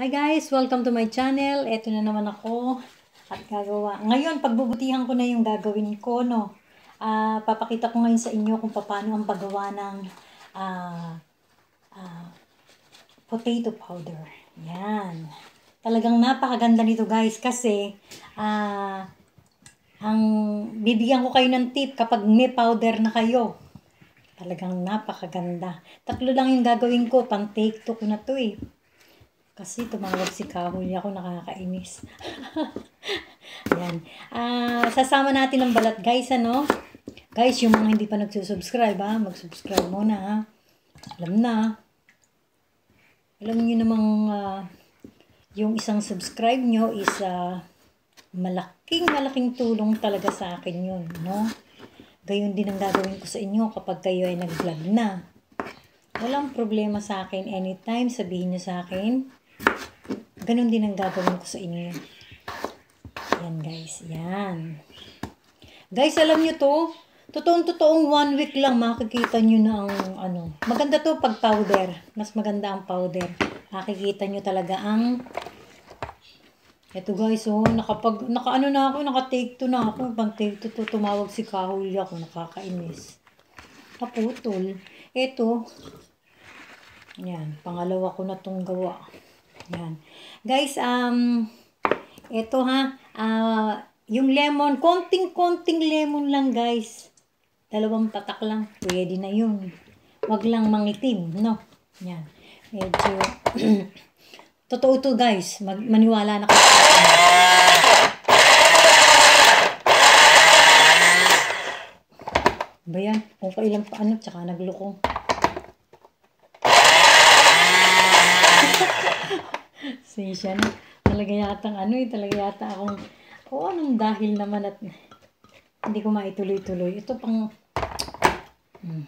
Hi guys! Welcome to my channel. Ito na naman ako at gagawa. Ngayon, pagbubutihan ko na yung gagawin ko, no? Uh, papakita ko ngayon sa inyo kung paano ang paggawa ng uh, uh, potato powder. Yan. Talagang napakaganda nito guys kasi uh, ang bibigyan ko kayo ng tip kapag may powder na kayo. Talagang napakaganda. Tatlo lang yung gagawin ko. Pang take to ko na to eh. Kasi tumawag si kahoy ako, nakakainis. Ayan. Uh, sasama natin ng balat guys, ano? Guys, yung mga hindi pa nagsusubscribe ha, ah, mag-subscribe muna ha. Ah. Alam na. Alam niyo namang uh, yung isang subscribe nyo is uh, malaking malaking tulong talaga sa akin yun, no? Gayon din ang gagawin ko sa inyo kapag kayo ay nag-vlog na. Walang problema sa akin anytime, sabihin niyo sa akin ganun din ang gagawin ko sa inyo. Yan guys, yan. Guys, alam nyo to, totoong-totoong one week lang makikita nyo na ang ano. Maganda to pag powder. Mas maganda ang powder. Makikita nyo talaga ang Eto guys, oh, nakapag, nakaano na ako, naka-take to na ako. Pang take to, to tumawag si Kahuli ako, nakakainis. Naputol. Eto, yan, pangalawa ko na tong gawa. Yan. Guys, um, ito ha, uh, yung lemon, konting-konting lemon lang guys. Dalawang patak lang, pwede na yun. Huwag lang mangitim, no? Yan. Medyo, totoo to guys, Mag maniwala na kayo. Ba yan? Kung pa ilang paano, tsaka naglukong. si Sean, talaga yata ano eh, talaga yata akong, oo, oh, anong dahil naman at hindi ko maituloy-tuloy. Ito pang, mm.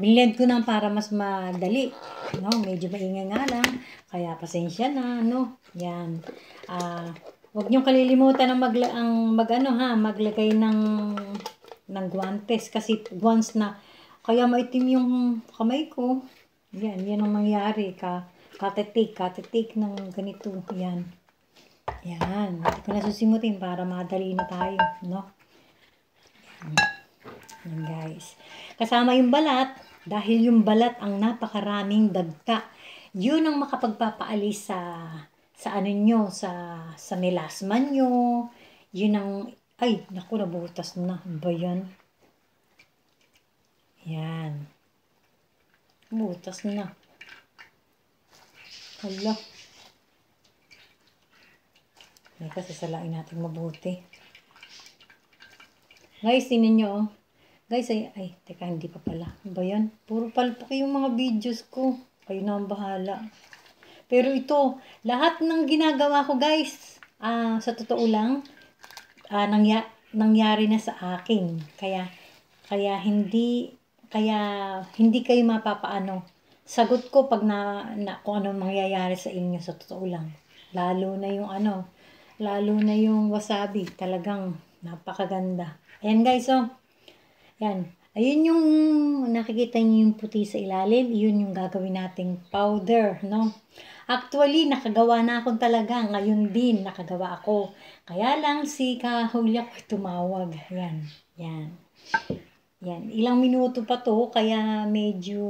Binilend ko lang para mas madali. No? Medyo maingay nga lang. Kaya pasensya na. No? Yan. Ah, uh, huwag niyong kalilimutan ang, mag, magano ha, maglagay ng, ng guantes. Kasi once na, kaya maitim yung kamay ko. Yan, yan ang mangyari. Ka, katitik, katitik ng ganito. Yan. Yan. Hindi ko na susimutin para madali na tayo. No? Yan. Yan guys. Kasama yung balat dahil yung balat ang napakaraming dagta. Yun ang makapagpapaalis sa sa ano nyo, sa, sa melasma nyo. Yun ang, ay, naku, nabutas na. Ano ba yan? Yan. Butas na. Hala. May kasasalain natin mabuti. Guys, tinan nyo, oh. Guys, ay, ay, teka, hindi pa pala. Ano ba yan? Puro palpak yung mga videos ko. Kayo na ang bahala. Pero ito, lahat ng ginagawa ko, guys, uh, sa totoo lang, uh, nangya, nangyari na sa akin. Kaya, kaya hindi, kaya hindi kayo mapapaano. Sagot ko pag na, na kung anong mangyayari sa inyo sa totoo lang. Lalo na yung ano, lalo na yung wasabi. Talagang napakaganda. Ayan guys, oh. Yan. Ayun yung nakikita niyo yung puti sa ilalim, yun yung gagawin nating powder, no? Actually, nakagawa na ako talaga. Ngayon din, nakagawa ako. Kaya lang si kahulya ko tumawag. Yan, yan. Yan, ilang minuto pa to, kaya medyo...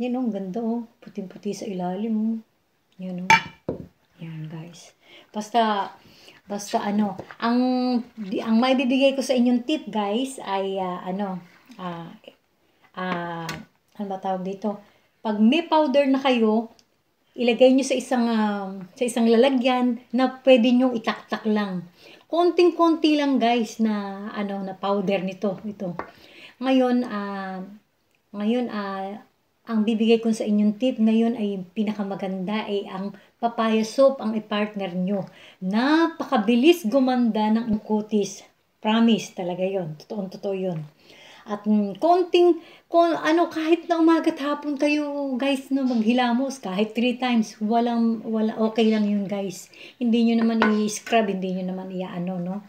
Yan o, oh, ganda o. Oh. Puting-puti sa ilalim o. Oh. Yan o. Oh. Yan guys. Basta, basta ano, ang, ang maibibigay ko sa inyong tip guys ay uh, ano, ah, uh, uh, ano ba tawag dito? Pag may powder na kayo, ilagay niyo sa isang, uh, sa isang lalagyan na pwede niyo itaktak lang. Konting-konti lang guys na, ano, na powder nito. Ito. Ngayon, ah, uh, ngayon, ah, uh, ang bibigay ko sa inyong tip ngayon ay pinakamaganda ay ang papaya soap ang ipartner nyo. Napakabilis gumanda ng kutis. Promise talaga yon Totoong totoo yon At mm, konting, kon, ano, kahit na umagat hapon kayo, guys, no, maghilamos, kahit three times, walang, wala, okay lang yun, guys. Hindi nyo naman i-scrub, hindi nyo naman i-ano, no?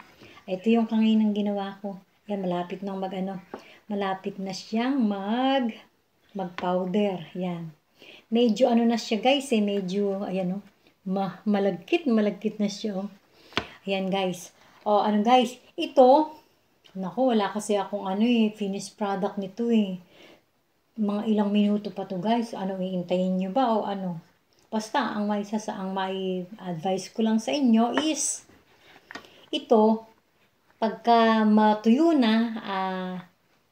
Ito yung kanginang ginawa ko. Yan, malapit na mag, ano, malapit na siyang mag, mag-powder. Yan medyo ano na siya guys eh, medyo, ayan o, oh, ma malagkit, malagkit na siya o. Oh. Ayan guys. O, oh, ano guys, ito, nako, wala kasi akong ano eh, finished product nito eh. Mga ilang minuto pa to guys, ano, iintayin nyo ba o ano? Basta, ang may, sa, ang may advice ko lang sa inyo is, ito, pagka matuyo na, ah, uh,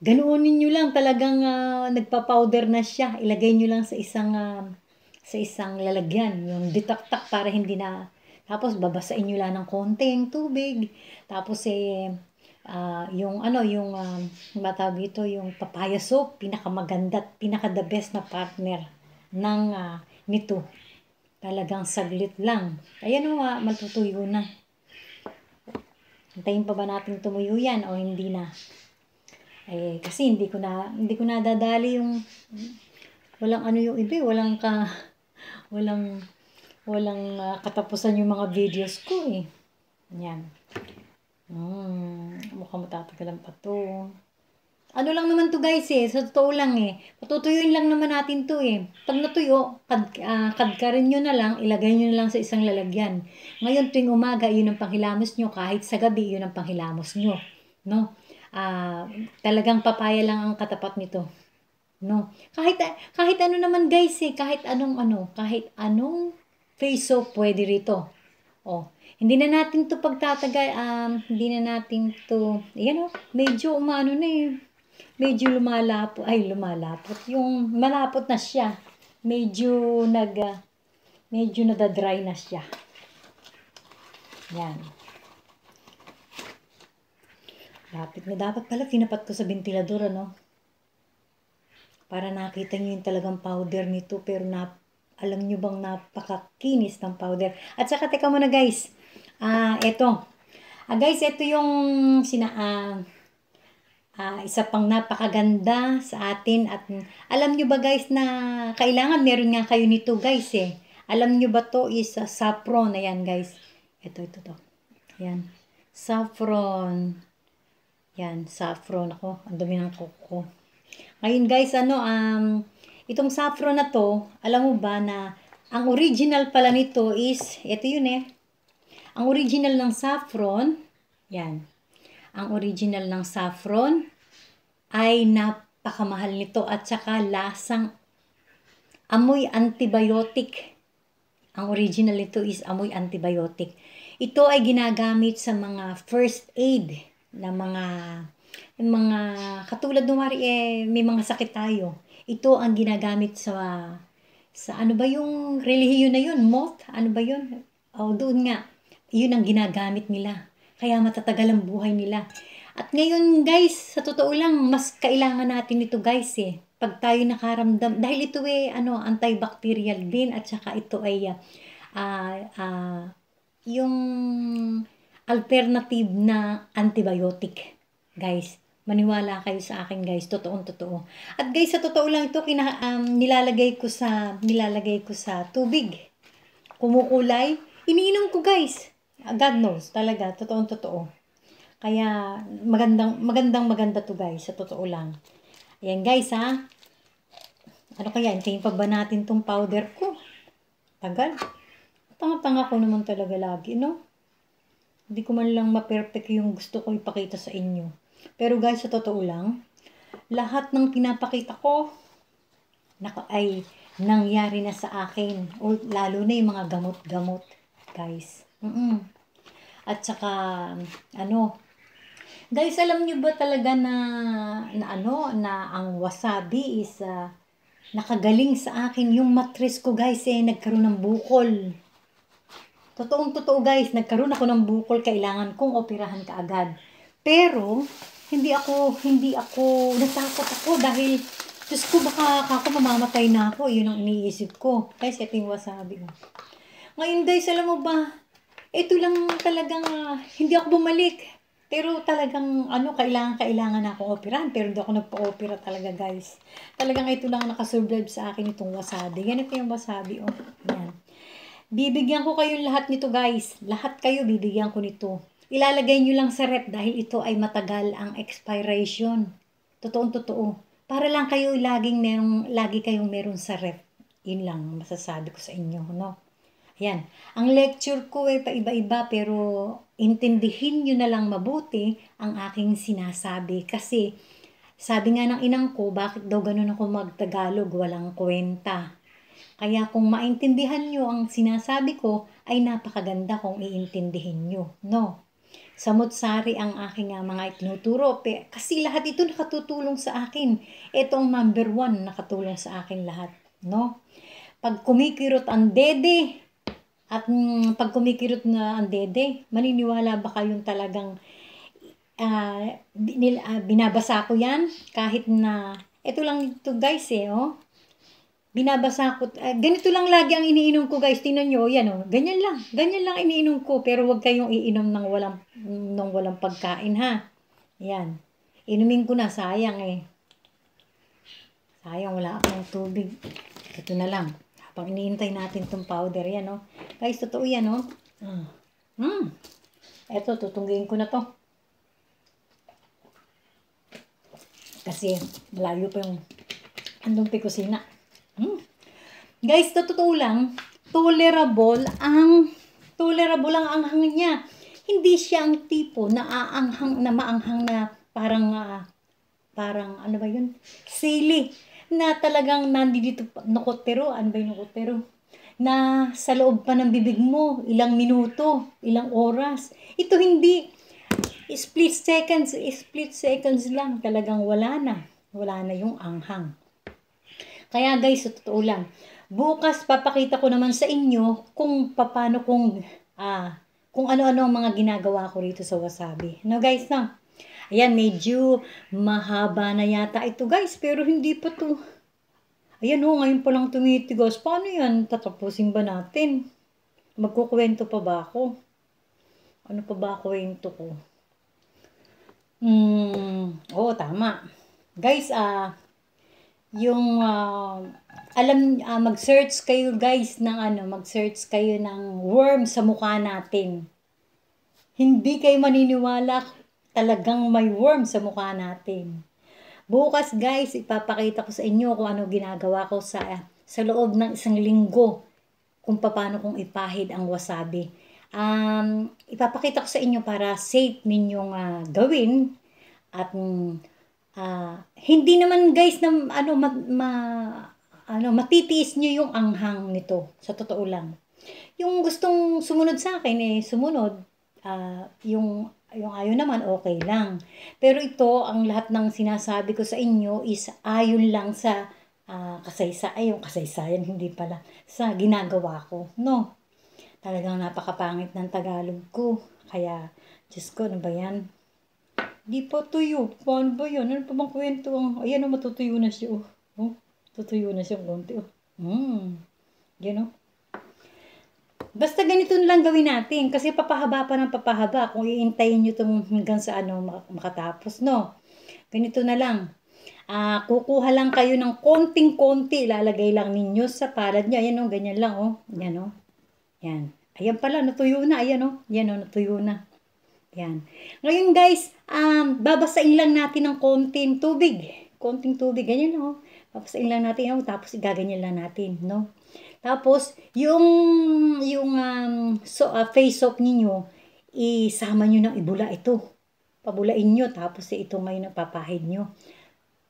ganoonin nyo lang talagang uh, nagpa-powder na siya. Ilagay nyo lang sa isang uh, sa isang lalagyan, yung ditaktak para hindi na tapos babasain nyo lang ng konting tubig. Tapos eh uh, yung ano, yung um, matawag ito, yung papaya soap, pinakamaganda at pinaka the best na partner ng uh, nito. Talagang saglit lang. Ayan o, uh, matutuyo na. Antayin pa ba natin tumuyo yan o hindi na? Eh, kasi hindi ko na, hindi ko na nadadali yung, walang ano yung iba, eh, walang ka, walang, walang uh, katapusan yung mga videos ko eh. Yan. Hmm, mukhang matatagalan pa to. Ano lang naman to guys eh, sa totoo lang eh. Patutuyuin lang naman natin to eh. Pag natuyo, kad, uh, kadkarin nyo na lang, ilagay nyo na lang sa isang lalagyan. Ngayon tuwing umaga, yun ang panghilamos nyo. Kahit sa gabi, yun ang panghilamos nyo. No? uh, talagang papaya lang ang katapat nito. No. Kahit kahit ano naman guys eh, kahit anong ano, kahit anong face off pwede rito. Oh, hindi na natin 'to pagtatagay. um, hindi na natin 'to, ayan oh, medyo umano na eh. Medyo lumalapot, ay lumalapot. Yung malapot na siya. Medyo nag uh, medyo nadadry na siya. Yan. Lapit na. Dapat pala tinapat ko sa ventilador, ano? Para nakita nyo yung talagang powder nito. Pero na, alam nyo bang napakakinis ng powder. At saka, teka muna guys. Ah, uh, eto. Ah, uh, guys, eto yung sina... Uh, uh, isa pang napakaganda sa atin. At alam nyo ba guys na kailangan meron nga kayo nito guys eh. Alam nyo ba to is uh, saffron. Ayan guys. Ito, ito to. Ayan. Saffron. Yan, saffron ako. Ang dumi ng kuko Ngayon guys, ano, um, itong saffron na to, alam mo ba na ang original pala nito is, ito yun eh. Ang original ng saffron, yan. Ang original ng saffron ay napakamahal nito at saka lasang amoy antibiotic. Ang original nito is amoy antibiotic. Ito ay ginagamit sa mga first aid na mga mga katulad ng wari eh, may mga sakit tayo. Ito ang ginagamit sa sa ano ba yung relihiyon na yun? Moth? Ano ba yun? O oh, doon nga, yun ang ginagamit nila. Kaya matatagal ang buhay nila. At ngayon guys, sa totoo lang, mas kailangan natin ito guys eh. Pag tayo nakaramdam, dahil ito eh ano, antibacterial din at saka ito ay uh, uh, yung alternative na antibiotic. Guys, maniwala kayo sa akin guys, totoong totoo. At guys, sa totoo lang ito, kina, um, nilalagay ko sa nilalagay ko sa tubig. Kumukulay, iniinom ko guys. God knows, talaga, totoong totoo. Kaya magandang magandang maganda to guys, sa totoo lang. Ayan guys ha. Ano kaya, intayin pa ba natin tong powder ko? Tagal. Tanga-tanga ko naman talaga lagi, no? Hindi ko man lang ma-perfect yung gusto ko ipakita sa inyo. Pero guys, sa totoo lang, lahat ng pinapakita ko naka, ay nangyari na sa akin. O, lalo na yung mga gamot-gamot, guys. Mm -mm. At saka, ano, guys, alam nyo ba talaga na, na ano, na ang wasabi is, uh, nakagaling sa akin yung matres ko, guys, eh, nagkaroon ng bukol. Totoong totoo guys, nagkaroon ako ng bukol, kailangan kong operahan kaagad. Pero, hindi ako, hindi ako, natakot ako dahil, Diyos ko, baka ako mamamatay na ako. Yun ang iniisip ko. Guys, ito yung wasabi ko. Ngayon guys, alam mo ba, ito lang talagang, ah, hindi ako bumalik. Pero talagang, ano, kailangan, kailangan na ako operahan. Pero hindi ako nagpa-opera talaga, guys. Talagang ito lang nakasurvive sa akin itong wasabi. Ganito yung wasabi, oh. Yan. Bibigyan ko kayong lahat nito guys. Lahat kayo bibigyan ko nito. Ilalagay nyo lang sa rep dahil ito ay matagal ang expiration. totoo totoo. Para lang kayo laging merong, lagi kayong meron sa rep. Yun lang masasabi ko sa inyo. No? Ayan. Ang lecture ko ay paiba-iba pero intindihin nyo na lang mabuti ang aking sinasabi. Kasi sabi nga ng inang ko, bakit daw ganun ako magtagalog, walang kwenta. Kaya kung maintindihan nyo ang sinasabi ko, ay napakaganda kung iintindihin nyo. No? Samutsari ang aking nga ah, mga itinuturo pe, kasi lahat ito nakatutulong sa akin. Ito ang number one nakatulong sa akin lahat. No? Pag kumikirot ang dede, at mm, pag kumikirot na ang dede, maniniwala ba kayong talagang uh, binabasa ko yan? Kahit na, ito lang ito guys eh, oh binabasa ko. Uh, ganito lang lagi ang iniinom ko guys. Tingnan nyo, yan o. Oh. Ganyan lang. Ganyan lang iniinom ko. Pero huwag kayong iinom ng walang, ng walang pagkain ha. Yan. Inumin ko na. Sayang eh. Sayang. Wala akong tubig. Ito na lang. Habang iniintay natin tong powder. Yan o. Oh. Guys, totoo yan o. Oh. Hmm. Ito, mm. tutunggiin ko na to. Kasi malayo pa yung andong pikusina. Hmm. Guys, totoo lang, tolerable ang tolerable lang ang hangin niya. Hindi siya ang tipo na aanghang na maanghang na parang uh, parang ano ba 'yun? Sili na talagang nandito nokotero, ano ba 'yung nokotero? Na sa loob pa ng bibig mo, ilang minuto, ilang oras. Ito hindi split seconds, split seconds lang talagang wala na. Wala na 'yung anghang. Kaya guys, totoo lang, bukas papakita ko naman sa inyo kung paano kung, ah, kung ano-ano ang mga ginagawa ko rito sa wasabi. No guys, no? Ayan, medyo mahaba na yata ito guys, pero hindi pa to. Ayan oh, ngayon pa lang tumitigas. Paano yan? Tatapusin ba natin? Magkukwento pa ba ako? Ano pa ba kwento ko? Mm, oh, tama. Guys, ah, yung uh, alam uh, mag-search kayo guys ng ano, mag-search kayo ng worm sa mukha natin. Hindi kayo maniniwala talagang may worm sa mukha natin. Bukas guys, ipapakita ko sa inyo kung ano ginagawa ko sa sa loob ng isang linggo kung paano kong ipahid ang wasabi. Um, ipapakita ko sa inyo para safe ninyong uh, gawin at um, uh, hindi naman guys na ano mag, ma ano matitiis niyo yung anghang nito sa totoo lang. Yung gustong sumunod sa akin eh sumunod uh, yung yung ayon naman okay lang. Pero ito ang lahat ng sinasabi ko sa inyo is ayon lang sa uh, ah, kasaysayan, yung kasaysayan hindi pala sa ginagawa ko, no. Talagang napakapangit ng Tagalog ko. Kaya, Diyos ko, ano ba yan? Di pa tuyo. Paano ba yun? Ano pa bang kwento? Ayan o, oh, matutuyo na siya. Oh. oh tutuyo na siya konti. Oh. Mm. Yan o. Oh. Basta ganito lang gawin natin kasi papahaba pa ng papahaba kung iintayin nyo itong hanggang sa ano makatapos, no? Ganito na lang. Uh, kukuha lang kayo ng konting-konti, ilalagay lang ninyo sa palad niya. Ayan o, oh, ganyan lang o. Oh. Ayan o. Oh. Yan. Ayan pala, natuyo na. Ayan o. Oh. Yan o, oh, natuyo na. Yan. Ngayon guys, um, babasain lang natin ng konting tubig. Konting tubig, ganyan o. Oh. Babasain lang natin, yun, oh, tapos igaganyan lang natin, no? Tapos, yung, yung um, so, uh, face soap ninyo, isama nyo ng ibula ito. Pabulain nyo, tapos ito ngayon ang papahid nyo.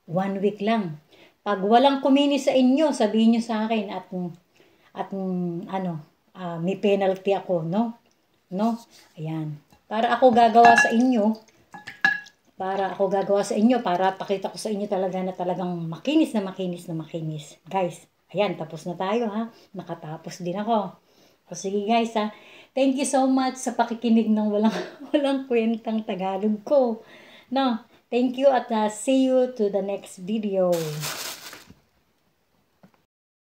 One week lang. Pag walang kumini sa inyo, sabihin nyo sa akin at, at mm, ano, uh, may penalty ako, no? No? Ayan. Para ako gagawa sa inyo. Para ako gagawa sa inyo. Para pakita ko sa inyo talaga na talagang makinis na makinis na makinis. Guys, ayan, tapos na tayo ha. Nakatapos din ako. O sige guys ha. Thank you so much sa pakikinig ng walang, walang kwentang Tagalog ko. No, thank you at uh, see you to the next video.